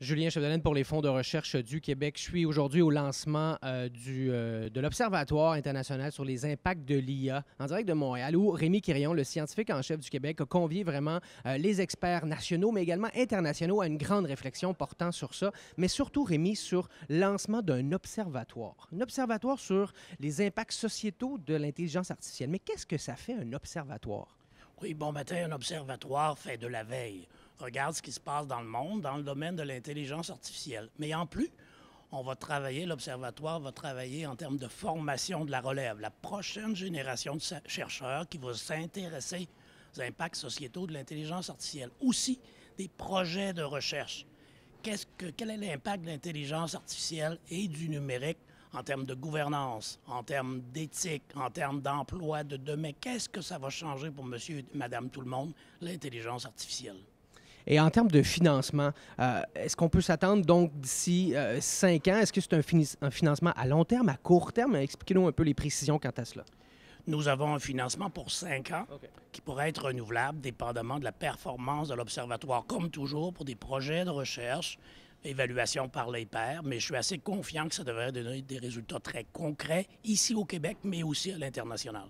Julien Chevdelaine pour les fonds de recherche du Québec. Je suis aujourd'hui au lancement euh, du, euh, de l'Observatoire international sur les impacts de l'IA en direct de Montréal, où Rémi Quirion, le scientifique en chef du Québec, a convié vraiment euh, les experts nationaux, mais également internationaux, à une grande réflexion portant sur ça, mais surtout, Rémi, sur lancement d'un observatoire. Un observatoire sur les impacts sociétaux de l'intelligence artificielle. Mais qu'est-ce que ça fait un observatoire? Oui, bon matin, un observatoire fait de la veille regarde ce qui se passe dans le monde, dans le domaine de l'intelligence artificielle. Mais en plus, on va travailler, l'Observatoire va travailler en termes de formation de la relève, la prochaine génération de chercheurs qui vont s'intéresser aux impacts sociétaux de l'intelligence artificielle, aussi des projets de recherche. que, quel est l'impact de l'intelligence artificielle et du numérique en termes de gouvernance, en termes d'éthique, en termes d'emploi de demain? Qu'est-ce que ça va changer pour monsieur et madame tout le monde, l'intelligence artificielle? Et en termes de financement, euh, est-ce qu'on peut s'attendre donc d'ici euh, cinq ans? Est-ce que c'est un, financement à long terme, à court terme? Expliquez-nous un peu les précisions quant à cela. Nous avons un financement pour cinq ans qui pourrait être renouvelable dépendamment de la performance de l'Observatoire, comme toujours pour des projets de recherche, évaluation par les pairs, mais je suis assez confiant que ça devrait donner des résultats très concrets ici au Québec, mais aussi à l'international.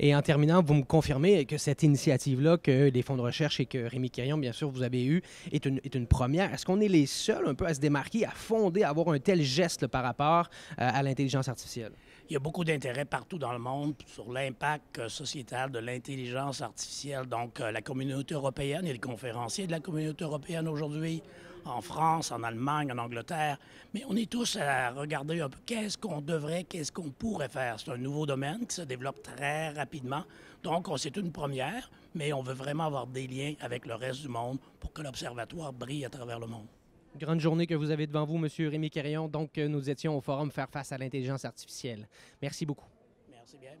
Et en terminant, vous me confirmez que cette initiative-là, que les fonds de recherche et que Rémi Quirion, bien sûr, vous avez eu, est une, première. Est-ce qu'on est les seuls un peu à se démarquer, à fonder, à avoir un tel geste par rapport euh, à l'intelligence artificielle? Il y a beaucoup d'intérêt partout dans le monde sur l'impact euh, sociétal de l'intelligence artificielle. Donc, euh, la communauté européenne et les conférenciers de la communauté européenne aujourd'hui, en France, en Allemagne, en Angleterre. Mais on est tous à regarder un peu qu'est-ce qu'on devrait, qu'est-ce qu'on pourrait faire. C'est un nouveau domaine qui se développe très rapidement. Donc, c'est une première, mais on veut vraiment avoir des liens avec le reste du monde pour que l'Observatoire brille à travers le monde. Grande journée que vous avez devant vous, Monsieur Rémi Carillon. Donc, euh, nous étions au forum Faire face à l'intelligence artificielle. Merci beaucoup. Merci bien.